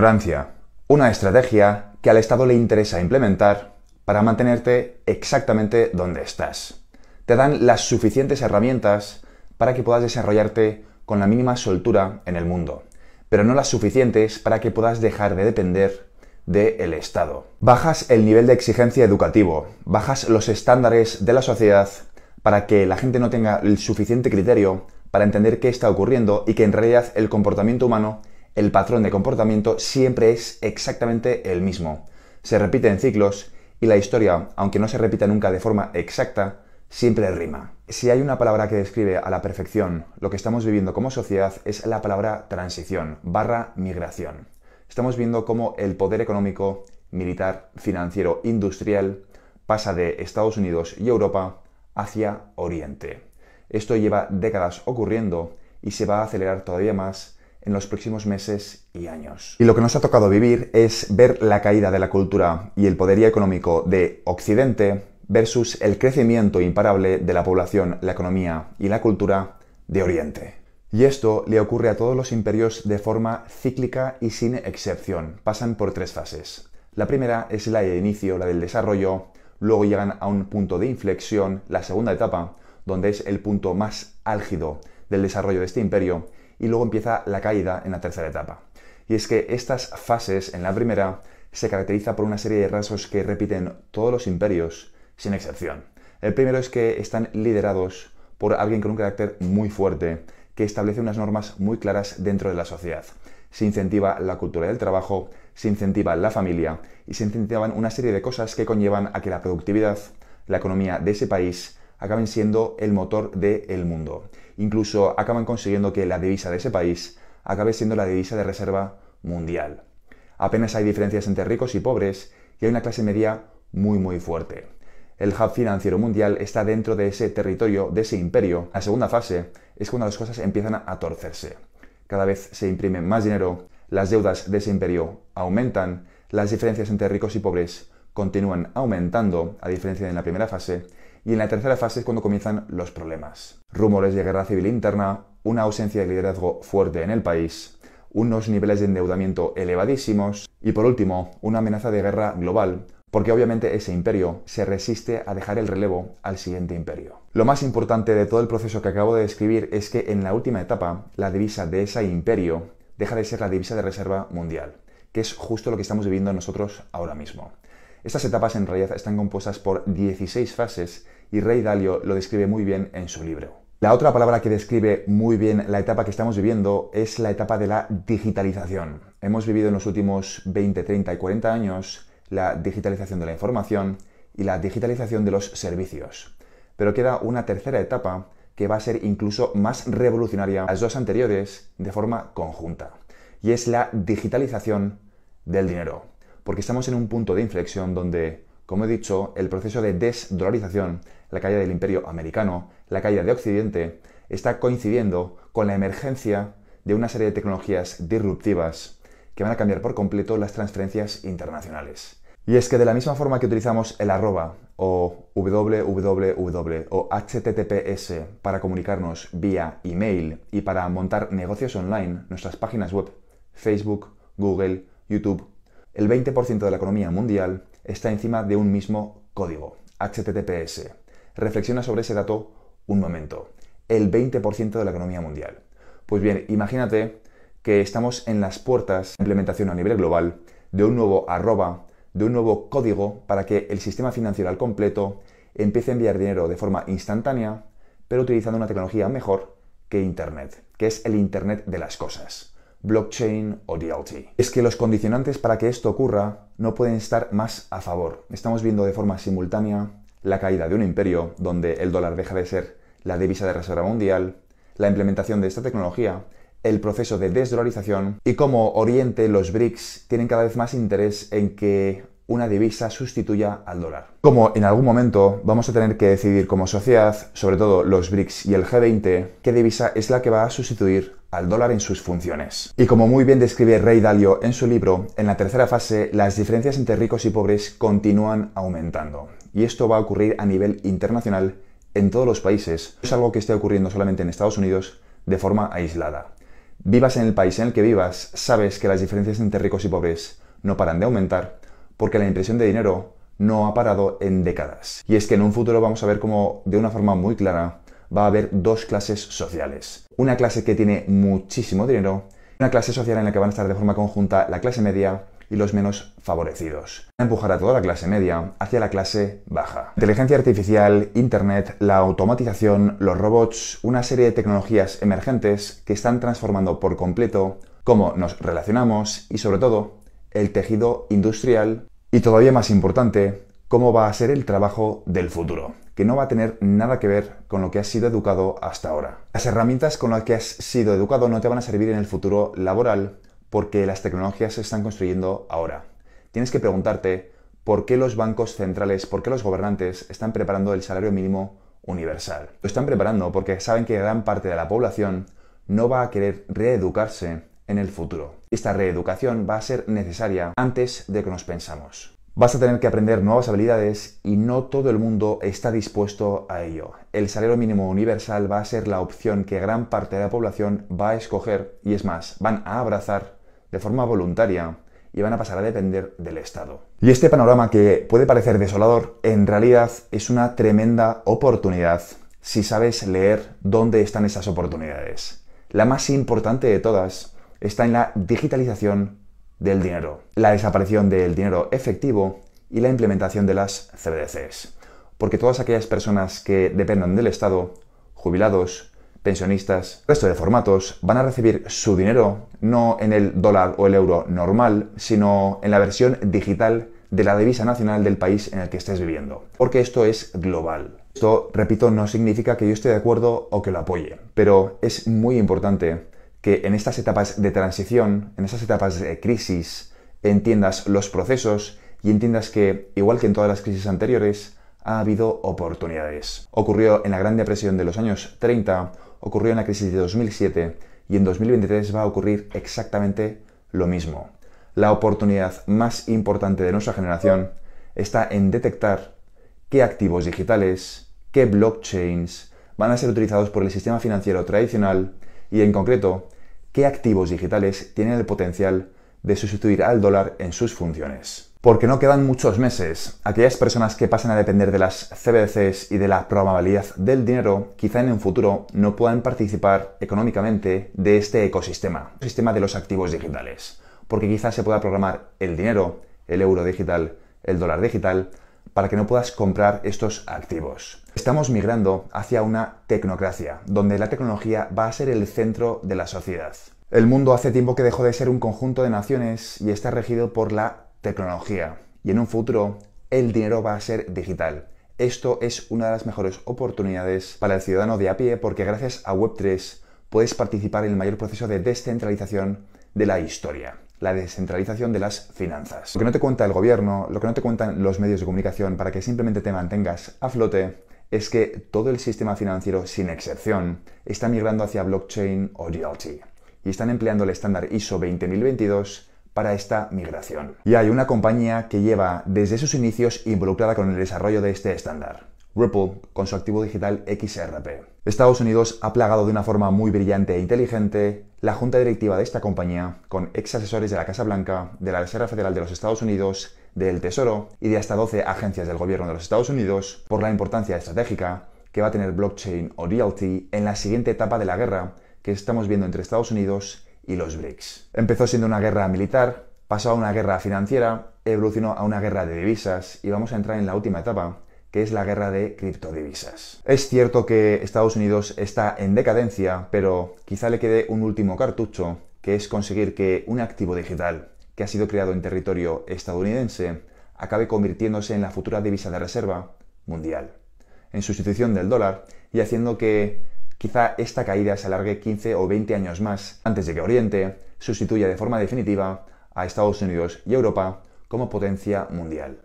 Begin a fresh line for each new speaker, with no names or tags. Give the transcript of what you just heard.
ignorancia, una estrategia que al Estado le interesa implementar para mantenerte exactamente donde estás. Te dan las suficientes herramientas para que puedas desarrollarte con la mínima soltura en el mundo, pero no las suficientes para que puedas dejar de depender del Estado. Bajas el nivel de exigencia educativo, bajas los estándares de la sociedad para que la gente no tenga el suficiente criterio para entender qué está ocurriendo y que en realidad el comportamiento humano el patrón de comportamiento siempre es exactamente el mismo. Se repite en ciclos y la historia, aunque no se repita nunca de forma exacta, siempre rima. Si hay una palabra que describe a la perfección lo que estamos viviendo como sociedad es la palabra transición, barra migración. Estamos viendo cómo el poder económico, militar, financiero, industrial pasa de Estados Unidos y Europa hacia Oriente. Esto lleva décadas ocurriendo y se va a acelerar todavía más en los próximos meses y años. Y lo que nos ha tocado vivir es ver la caída de la cultura y el poderío económico de Occidente versus el crecimiento imparable de la población, la economía y la cultura de Oriente. Y esto le ocurre a todos los imperios de forma cíclica y sin excepción. Pasan por tres fases. La primera es la de inicio, la del desarrollo, luego llegan a un punto de inflexión, la segunda etapa, donde es el punto más álgido del desarrollo de este imperio, y luego empieza la caída en la tercera etapa. Y es que estas fases en la primera se caracteriza por una serie de rasgos que repiten todos los imperios sin excepción. El primero es que están liderados por alguien con un carácter muy fuerte que establece unas normas muy claras dentro de la sociedad. Se incentiva la cultura del trabajo, se incentiva la familia y se incentivan una serie de cosas que conllevan a que la productividad, la economía de ese país acaben siendo el motor del mundo incluso acaban consiguiendo que la divisa de ese país acabe siendo la divisa de reserva mundial. Apenas hay diferencias entre ricos y pobres y hay una clase media muy muy fuerte. El hub financiero mundial está dentro de ese territorio, de ese imperio. La segunda fase es cuando las cosas empiezan a torcerse. Cada vez se imprime más dinero, las deudas de ese imperio aumentan, las diferencias entre ricos y pobres continúan aumentando, a diferencia de la primera fase, y en la tercera fase es cuando comienzan los problemas. Rumores de guerra civil interna, una ausencia de liderazgo fuerte en el país, unos niveles de endeudamiento elevadísimos y por último, una amenaza de guerra global, porque obviamente ese imperio se resiste a dejar el relevo al siguiente imperio. Lo más importante de todo el proceso que acabo de describir es que en la última etapa la divisa de ese imperio deja de ser la divisa de reserva mundial, que es justo lo que estamos viviendo nosotros ahora mismo. Estas etapas en realidad están compuestas por 16 fases y Rey Dalio lo describe muy bien en su libro. La otra palabra que describe muy bien la etapa que estamos viviendo es la etapa de la digitalización. Hemos vivido en los últimos 20, 30 y 40 años la digitalización de la información y la digitalización de los servicios. Pero queda una tercera etapa que va a ser incluso más revolucionaria a las dos anteriores de forma conjunta, y es la digitalización del dinero porque estamos en un punto de inflexión donde, como he dicho, el proceso de desdolarización, la caída del imperio americano, la caída de Occidente, está coincidiendo con la emergencia de una serie de tecnologías disruptivas que van a cambiar por completo las transferencias internacionales. Y es que de la misma forma que utilizamos el arroba o www o https para comunicarnos vía email y para montar negocios online, nuestras páginas web, Facebook, Google, YouTube el 20% de la economía mundial está encima de un mismo código, HTTPS. Reflexiona sobre ese dato un momento. El 20% de la economía mundial. Pues bien, imagínate que estamos en las puertas de implementación a nivel global de un nuevo arroba, de un nuevo código para que el sistema financiero al completo empiece a enviar dinero de forma instantánea, pero utilizando una tecnología mejor que Internet, que es el Internet de las cosas blockchain o DLT. Es que los condicionantes para que esto ocurra no pueden estar más a favor. Estamos viendo de forma simultánea la caída de un imperio donde el dólar deja de ser la divisa de reserva mundial, la implementación de esta tecnología, el proceso de desdolarización y cómo Oriente, los BRICS, tienen cada vez más interés en que una divisa sustituya al dólar. Como en algún momento vamos a tener que decidir como sociedad, sobre todo los BRICS y el G20, qué divisa es la que va a sustituir al dólar en sus funciones. Y como muy bien describe Rey Dalio en su libro, en la tercera fase las diferencias entre ricos y pobres continúan aumentando. Y esto va a ocurrir a nivel internacional en todos los países. No es algo que esté ocurriendo solamente en Estados Unidos de forma aislada. Vivas en el país en el que vivas, sabes que las diferencias entre ricos y pobres no paran de aumentar porque la impresión de dinero no ha parado en décadas. Y es que en un futuro vamos a ver cómo, de una forma muy clara va a haber dos clases sociales. Una clase que tiene muchísimo dinero, una clase social en la que van a estar de forma conjunta la clase media y los menos favorecidos. empujar a toda la clase media hacia la clase baja. Inteligencia artificial, Internet, la automatización, los robots, una serie de tecnologías emergentes que están transformando por completo cómo nos relacionamos y sobre todo el tejido industrial y todavía más importante, cómo va a ser el trabajo del futuro que no va a tener nada que ver con lo que has sido educado hasta ahora. Las herramientas con las que has sido educado no te van a servir en el futuro laboral porque las tecnologías se están construyendo ahora. Tienes que preguntarte por qué los bancos centrales, por qué los gobernantes están preparando el salario mínimo universal. Lo están preparando porque saben que gran parte de la población no va a querer reeducarse en el futuro. Esta reeducación va a ser necesaria antes de que nos pensamos. Vas a tener que aprender nuevas habilidades y no todo el mundo está dispuesto a ello. El salario mínimo universal va a ser la opción que gran parte de la población va a escoger y es más, van a abrazar de forma voluntaria y van a pasar a depender del Estado. Y este panorama que puede parecer desolador, en realidad es una tremenda oportunidad si sabes leer dónde están esas oportunidades. La más importante de todas está en la digitalización del dinero, la desaparición del dinero efectivo y la implementación de las CBDCs. Porque todas aquellas personas que dependan del Estado, jubilados, pensionistas, resto de formatos, van a recibir su dinero no en el dólar o el euro normal, sino en la versión digital de la divisa nacional del país en el que estés viviendo. Porque esto es global. Esto, repito, no significa que yo esté de acuerdo o que lo apoye, pero es muy importante que en estas etapas de transición, en estas etapas de crisis, entiendas los procesos y entiendas que, igual que en todas las crisis anteriores, ha habido oportunidades. Ocurrió en la Gran Depresión de los años 30, ocurrió en la crisis de 2007 y en 2023 va a ocurrir exactamente lo mismo. La oportunidad más importante de nuestra generación está en detectar qué activos digitales, qué blockchains van a ser utilizados por el sistema financiero tradicional y en concreto qué activos digitales tienen el potencial de sustituir al dólar en sus funciones. Porque no quedan muchos meses, aquellas personas que pasan a depender de las CBDCs y de la probabilidad del dinero, quizá en un futuro no puedan participar económicamente de este ecosistema, sistema de los activos digitales. Porque quizá se pueda programar el dinero, el euro digital, el dólar digital, para que no puedas comprar estos activos. Estamos migrando hacia una tecnocracia, donde la tecnología va a ser el centro de la sociedad. El mundo hace tiempo que dejó de ser un conjunto de naciones y está regido por la tecnología. Y en un futuro, el dinero va a ser digital. Esto es una de las mejores oportunidades para el ciudadano de a pie porque gracias a Web3 puedes participar en el mayor proceso de descentralización de la historia la descentralización de las finanzas. Lo que no te cuenta el gobierno, lo que no te cuentan los medios de comunicación para que simplemente te mantengas a flote, es que todo el sistema financiero, sin excepción, está migrando hacia blockchain o DLT y están empleando el estándar ISO 20022 para esta migración. Y hay una compañía que lleva desde sus inicios involucrada con el desarrollo de este estándar. Ripple con su activo digital XRP. Estados Unidos ha plagado de una forma muy brillante e inteligente la junta directiva de esta compañía con ex asesores de la Casa Blanca, de la Reserva Federal de los Estados Unidos, del Tesoro y de hasta 12 agencias del gobierno de los Estados Unidos por la importancia estratégica que va a tener blockchain o DLT en la siguiente etapa de la guerra que estamos viendo entre Estados Unidos y los BRICS. Empezó siendo una guerra militar, pasó a una guerra financiera, evolucionó a una guerra de divisas y vamos a entrar en la última etapa, que es la guerra de criptodivisas. Es cierto que Estados Unidos está en decadencia, pero quizá le quede un último cartucho, que es conseguir que un activo digital que ha sido creado en territorio estadounidense acabe convirtiéndose en la futura divisa de reserva mundial, en sustitución del dólar y haciendo que quizá esta caída se alargue 15 o 20 años más antes de que Oriente sustituya de forma definitiva a Estados Unidos y Europa como potencia mundial.